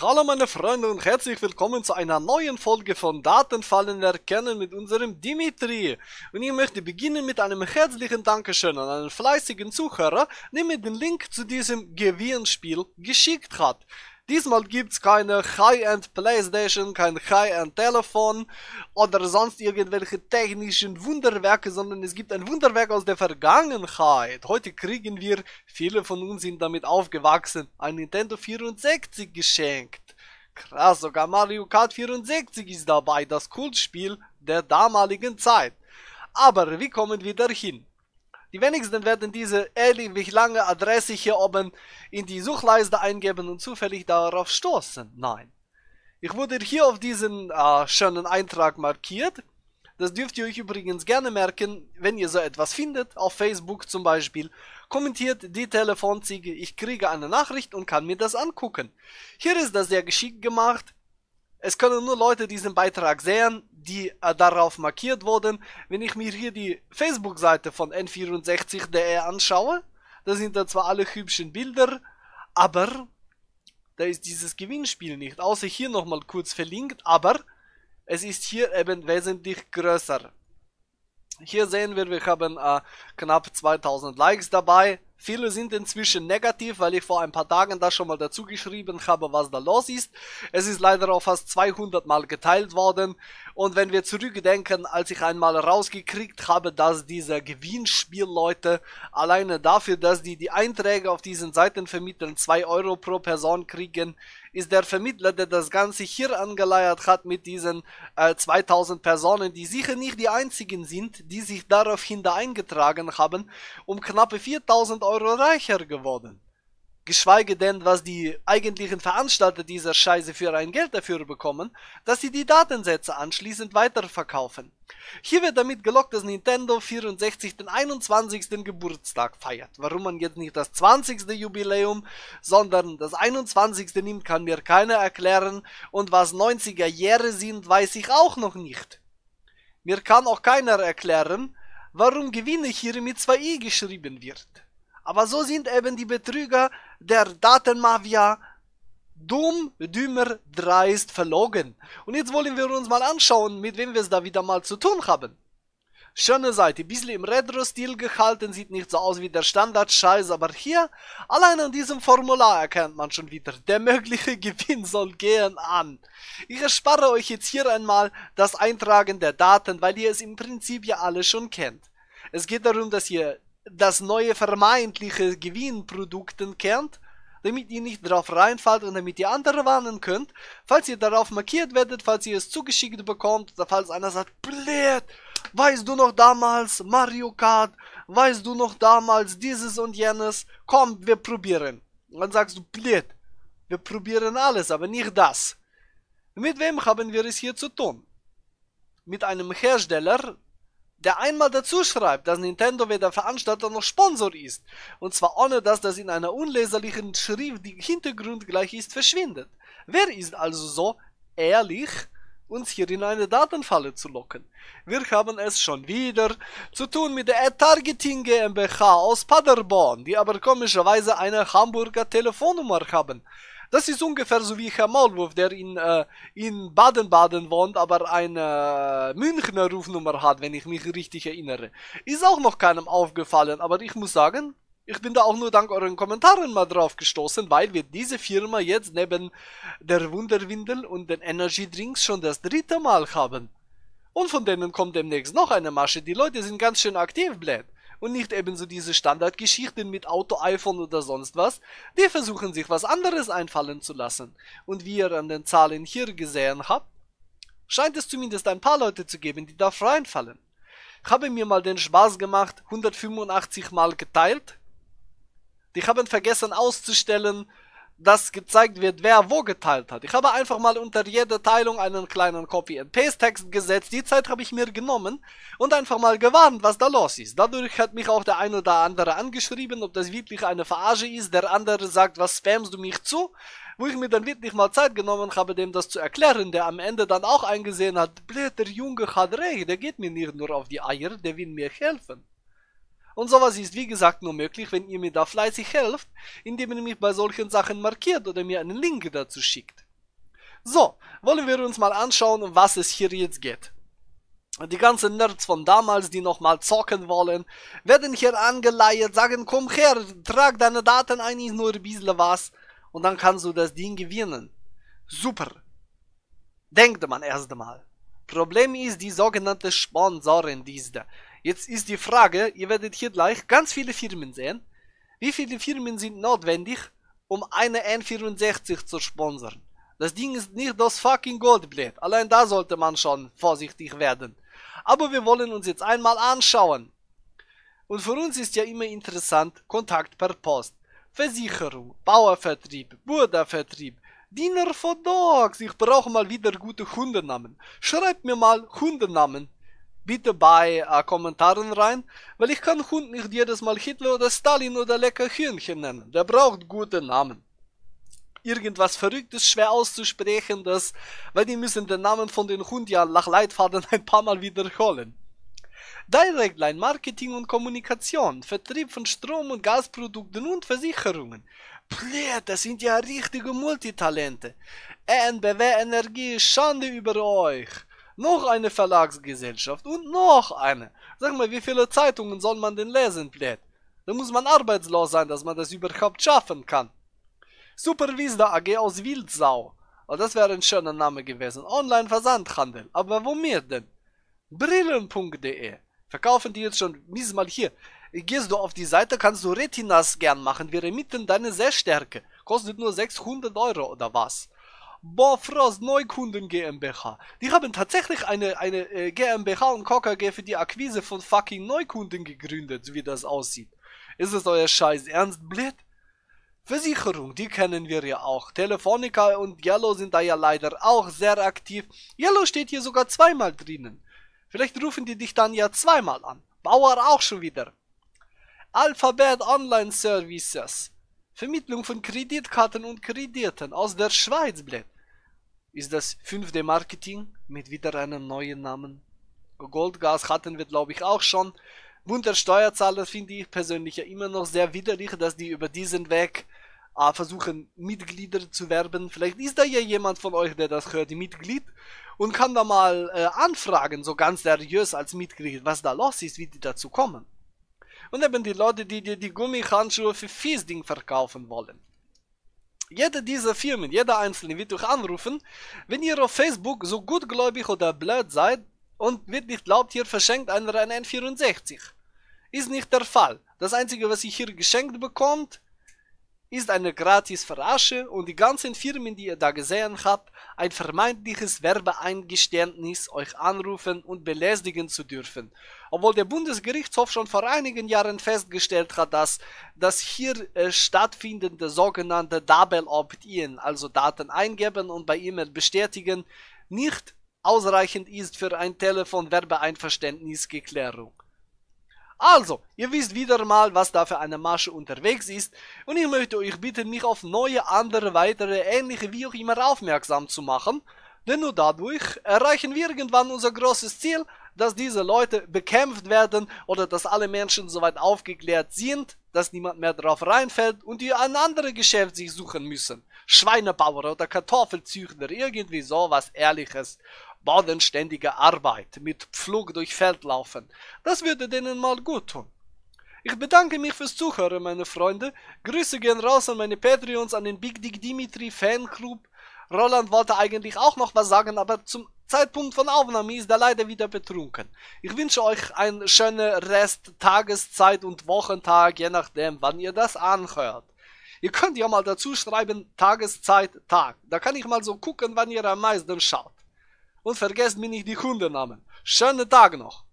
Hallo meine Freunde und herzlich willkommen zu einer neuen Folge von Datenfallen erkennen mit unserem Dimitri. Und ich möchte beginnen mit einem herzlichen Dankeschön an einen fleißigen Zuhörer, der mir den Link zu diesem Gewinnspiel geschickt hat. Diesmal gibt's keine High-End Playstation, kein High-End Telefon oder sonst irgendwelche technischen Wunderwerke, sondern es gibt ein Wunderwerk aus der Vergangenheit. Heute kriegen wir, viele von uns sind damit aufgewachsen, ein Nintendo 64 geschenkt. Krass, sogar Mario Kart 64 ist dabei, das Kultspiel der damaligen Zeit. Aber wie kommen wir dahin? Die wenigsten werden diese ewig lange Adresse hier oben in die Suchleiste eingeben und zufällig darauf stoßen. Nein. Ich wurde hier auf diesen äh, schönen Eintrag markiert. Das dürft ihr euch übrigens gerne merken, wenn ihr so etwas findet, auf Facebook zum Beispiel. Kommentiert die Telefonziege, ich kriege eine Nachricht und kann mir das angucken. Hier ist das sehr geschickt gemacht. Es können nur Leute diesen Beitrag sehen, die äh, darauf markiert wurden. Wenn ich mir hier die Facebook-Seite von N64.de anschaue, da sind da zwar alle hübschen Bilder, aber da ist dieses Gewinnspiel nicht, außer hier nochmal kurz verlinkt, aber es ist hier eben wesentlich größer. Hier sehen wir, wir haben äh, knapp 2000 Likes dabei, Viele sind inzwischen negativ, weil ich vor ein paar Tagen da schon mal dazu geschrieben habe, was da los ist. Es ist leider auch fast 200 Mal geteilt worden. Und wenn wir zurückdenken, als ich einmal rausgekriegt habe, dass diese Gewinnspielleute alleine dafür, dass die die Einträge auf diesen Seiten vermitteln, 2 Euro pro Person kriegen, ist der Vermittler, der das Ganze hier angeleiert hat mit diesen äh, 2000 Personen, die sicher nicht die einzigen sind, die sich daraufhin da eingetragen haben, um knappe 4000 Euro reicher geworden geschweige denn, was die eigentlichen Veranstalter dieser Scheiße für ein Geld dafür bekommen, dass sie die Datensätze anschließend weiterverkaufen. Hier wird damit gelockt, dass Nintendo 64 den 21. Geburtstag feiert. Warum man jetzt nicht das 20. Jubiläum, sondern das 21. nimmt, kann mir keiner erklären und was 90er Jahre sind, weiß ich auch noch nicht. Mir kann auch keiner erklären, warum Gewinne hier mit 2i geschrieben wird. Aber so sind eben die Betrüger der Datenmafia dumm, dümmer, dreist, verlogen. Und jetzt wollen wir uns mal anschauen, mit wem wir es da wieder mal zu tun haben. Schöne Seite, bisschen im Retro-Stil gehalten, sieht nicht so aus wie der Standard-Scheiß, aber hier, allein an diesem Formular erkennt man schon wieder, der mögliche Gewinn soll gehen an. Ich erspare euch jetzt hier einmal das Eintragen der Daten, weil ihr es im Prinzip ja alle schon kennt. Es geht darum, dass ihr das neue vermeintliche Gewinnprodukten kennt, damit ihr nicht drauf reinfällt und damit ihr andere warnen könnt, falls ihr darauf markiert werdet, falls ihr es zugeschickt bekommt, oder falls einer sagt, blöd, weißt du noch damals Mario Kart, weißt du noch damals dieses und jenes, komm, wir probieren. Und dann sagst du, blöd, wir probieren alles, aber nicht das. Mit wem haben wir es hier zu tun? Mit einem Hersteller, der einmal dazu schreibt, dass Nintendo weder Veranstalter noch Sponsor ist. Und zwar ohne dass das in einer unleserlichen Schrift, die Hintergrund gleich ist, verschwindet. Wer ist also so ehrlich, uns hier in eine Datenfalle zu locken? Wir haben es schon wieder zu tun mit der Ad Targeting GmbH aus Paderborn, die aber komischerweise eine Hamburger Telefonnummer haben. Das ist ungefähr so wie Herr Maulwurf, der in äh, in Baden-Baden wohnt, aber eine äh, Münchner Rufnummer hat, wenn ich mich richtig erinnere. Ist auch noch keinem aufgefallen, aber ich muss sagen, ich bin da auch nur dank euren Kommentaren mal drauf gestoßen, weil wir diese Firma jetzt neben der Wunderwindel und den Energy Drinks schon das dritte Mal haben. Und von denen kommt demnächst noch eine Masche. Die Leute sind ganz schön aktiv, Blät und nicht ebenso diese Standardgeschichten mit Auto, iPhone oder sonst was. Die versuchen sich was anderes einfallen zu lassen. Und wie ihr an den Zahlen hier gesehen habt, scheint es zumindest ein paar Leute zu geben, die da reinfallen. Ich habe mir mal den Spaß gemacht, 185 mal geteilt. Die haben vergessen auszustellen, dass gezeigt wird, wer wo geteilt hat. Ich habe einfach mal unter jede Teilung einen kleinen Copy-and-Paste-Text gesetzt. Die Zeit habe ich mir genommen und einfach mal gewarnt, was da los ist. Dadurch hat mich auch der eine oder andere angeschrieben, ob das wirklich eine Verage ist. Der andere sagt, was spamst du mich zu? Wo ich mir dann wirklich mal Zeit genommen habe, dem das zu erklären, der am Ende dann auch eingesehen hat, blöder Junge hat recht, der geht mir nicht nur auf die Eier, der will mir helfen. Und sowas ist wie gesagt nur möglich, wenn ihr mir da fleißig helft, indem ihr mich bei solchen Sachen markiert oder mir einen Link dazu schickt. So, wollen wir uns mal anschauen, um was es hier jetzt geht. Die ganzen Nerds von damals, die nochmal zocken wollen, werden hier angeleiert, sagen, komm her, trag deine Daten ein, ist nur ein bisschen was, und dann kannst du das Ding gewinnen. Super. Denkt man erst einmal. Problem ist die sogenannte Sponsorenliste. Jetzt ist die Frage, ihr werdet hier gleich ganz viele Firmen sehen. Wie viele Firmen sind notwendig, um eine N64 zu sponsern? Das Ding ist nicht das fucking Goldblatt. Allein da sollte man schon vorsichtig werden. Aber wir wollen uns jetzt einmal anschauen. Und für uns ist ja immer interessant Kontakt per Post. Versicherung, Bauervertrieb, Burdervertrieb, Diener von Dogs. Ich brauche mal wieder gute Hundenamen. Schreibt mir mal Hundenamen bitte bei äh, Kommentaren rein, weil ich kann Hund nicht jedes Mal Hitler oder Stalin oder lecker Hühnchen nennen. Der braucht gute Namen. Irgendwas Verrücktes, schwer auszusprechen, das, weil die müssen den Namen von den Hund ja nach Leitfaden ein paar Mal wiederholen. Directline Marketing und Kommunikation, Vertrieb von Strom- und Gasprodukten und Versicherungen. Bleh, das sind ja richtige Multitalente. NBW Energie, Schande über euch noch eine Verlagsgesellschaft und noch eine. Sag mal, wie viele Zeitungen soll man denn lesen, Blät? Da muss man arbeitslos sein, dass man das überhaupt schaffen kann. Supervisda AG aus Wildsau. Oh, das wäre ein schöner Name gewesen. Online-Versandhandel. Aber womit denn? Brillen.de. Verkaufen die jetzt schon? Mies mal hier. Gehst du auf die Seite, kannst du Retinas gern machen. Wir ermitteln deine Sehstärke. Kostet nur 600 Euro oder was? Bofros Neukunden GmbH. Die haben tatsächlich eine, eine äh, GmbH und KKG für die Akquise von fucking Neukunden gegründet, wie das aussieht. Ist es euer Scheiß ernst blöd? Versicherung, die kennen wir ja auch. Telefonica und Yellow sind da ja leider auch sehr aktiv. Yellow steht hier sogar zweimal drinnen. Vielleicht rufen die dich dann ja zweimal an. Bauer auch schon wieder. Alphabet Online Services. Vermittlung von Kreditkarten und Krediten aus der Schweiz, blöd ist das 5D Marketing mit wieder einem neuen Namen. Goldgas hatten wir, glaube ich, auch schon. Bunter Steuerzahler finde ich persönlich ja immer noch sehr widerlich, dass die über diesen Weg äh, versuchen, Mitglieder zu werben. Vielleicht ist da ja jemand von euch, der das hört, Mitglied, und kann da mal äh, anfragen, so ganz seriös als Mitglied, was da los ist, wie die dazu kommen. Und eben die Leute, die dir die Gummihandschuhe für Fiesding verkaufen wollen jede dieser Firmen, jeder einzelne wird euch anrufen, wenn ihr auf Facebook so gutgläubig oder blöd seid und wird nicht glaubt, ihr verschenkt einer ein N64. Ist nicht der Fall. Das einzige, was ihr hier geschenkt bekommt, ist eine gratis Verarsche und die ganzen Firmen, die ihr da gesehen habt, ein vermeintliches Werbeeingeständnis, euch anrufen und belästigen zu dürfen. Obwohl der Bundesgerichtshof schon vor einigen Jahren festgestellt hat, dass das hier äh, stattfindende sogenannte Double Opt-in, also Daten eingeben und bei E-Mail bestätigen, nicht ausreichend ist für ein telefon werbeeinverständnis geklärung also, ihr wisst wieder mal, was da für eine Masche unterwegs ist und ich möchte euch bitten, mich auf neue, andere, weitere, ähnliche wie auch immer aufmerksam zu machen, denn nur dadurch erreichen wir irgendwann unser großes Ziel, dass diese Leute bekämpft werden oder dass alle Menschen soweit aufgeklärt sind, dass niemand mehr drauf reinfällt und die ein anderes Geschäft sich suchen müssen. Schweinebauer oder Kartoffelzüchter, irgendwie sowas Ehrliches bodenständige Arbeit mit Pflug durch Feld laufen. Das würde denen mal gut tun. Ich bedanke mich fürs Zuhören, meine Freunde. Grüße gehen raus an meine Patreons, an den Big Dick Dimitri Fanclub. Roland wollte eigentlich auch noch was sagen, aber zum Zeitpunkt von Aufnahme ist er leider wieder betrunken. Ich wünsche euch einen schönen Rest, Tageszeit und Wochentag, je nachdem, wann ihr das anhört. Ihr könnt ja mal dazu schreiben Tageszeit, Tag. Da kann ich mal so gucken, wann ihr am meisten schaut und vergesst mir nicht die Hundenamen. Schönen Tag noch!